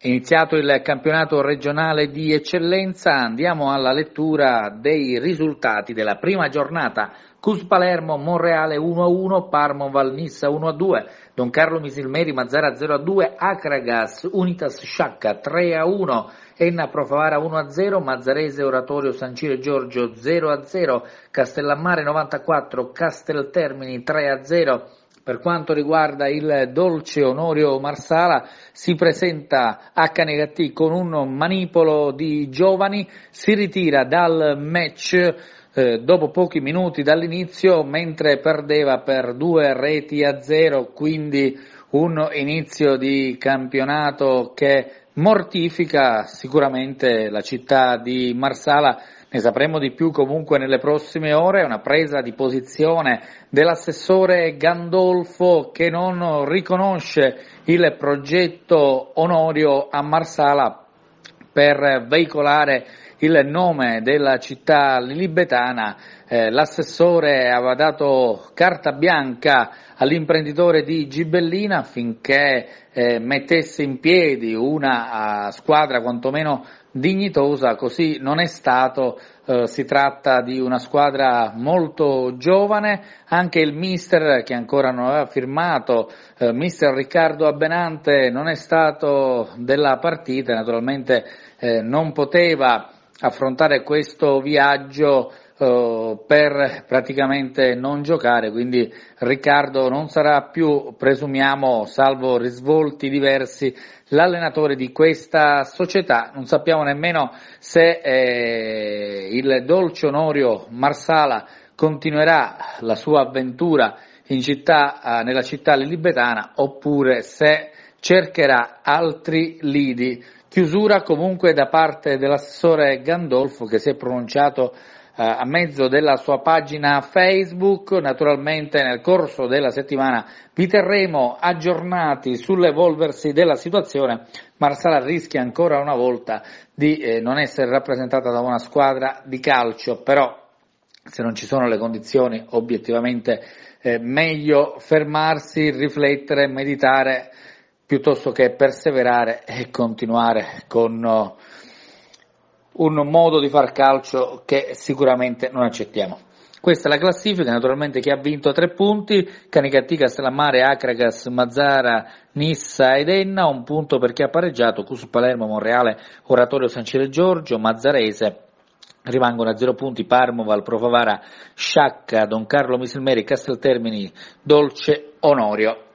È iniziato il campionato regionale di eccellenza, andiamo alla lettura dei risultati della prima giornata Cus Palermo, Monreale 1-1, Parmo Valnissa 1-2, Don Carlo Misilmeri Mazzara 0-2, Acragas Unitas Sciacca 3-1, Enna Profavara 1-0, Mazzarese Oratorio San Sancire Giorgio 0-0, Castellammare 94, Casteltermini 3-0. Per quanto riguarda il dolce Onorio Marsala, si presenta a Canegatti con un manipolo di giovani, si ritira dal match eh, dopo pochi minuti dall'inizio, mentre perdeva per due reti a zero, quindi un inizio di campionato che mortifica sicuramente la città di Marsala. Ne sapremo di più comunque nelle prossime ore, una presa di posizione dell'assessore Gandolfo che non riconosce il progetto Onorio a Marsala per veicolare il nome della città libetana, eh, l'assessore aveva dato carta bianca all'imprenditore di Gibellina affinché eh, mettesse in piedi una uh, squadra quantomeno dignitosa, così non è stato, eh, si tratta di una squadra molto giovane, anche il mister che ancora non aveva firmato, eh, mister Riccardo Abbenante non è stato della partita, naturalmente eh, non poteva affrontare questo viaggio eh, per praticamente non giocare, quindi Riccardo non sarà più, presumiamo, salvo risvolti diversi, l'allenatore di questa società. Non sappiamo nemmeno se eh, il dolce onorio Marsala continuerà la sua avventura in città, eh, nella città lilibetana oppure se cercherà altri lidi. Chiusura comunque da parte dell'assessore Gandolfo che si è pronunciato eh, a mezzo della sua pagina Facebook. Naturalmente nel corso della settimana vi terremo aggiornati sull'evolversi della situazione. Marsala rischia ancora una volta di eh, non essere rappresentata da una squadra di calcio, però se non ci sono le condizioni obiettivamente eh, meglio fermarsi, riflettere, meditare piuttosto che perseverare e continuare con oh, un modo di far calcio che sicuramente non accettiamo. Questa è la classifica, naturalmente chi ha vinto a tre punti, Canicattì, Castellammare, Acragas, Mazzara, Nissa ed Enna, un punto per chi ha pareggiato, Cus Palermo, Monreale, Oratorio San Cile Giorgio, Mazzarese, Rimangono a 0 punti Parmoval, Provavara, Sciacca, Don Carlo Misilmeri, Casteltermini, Dolce, Onorio.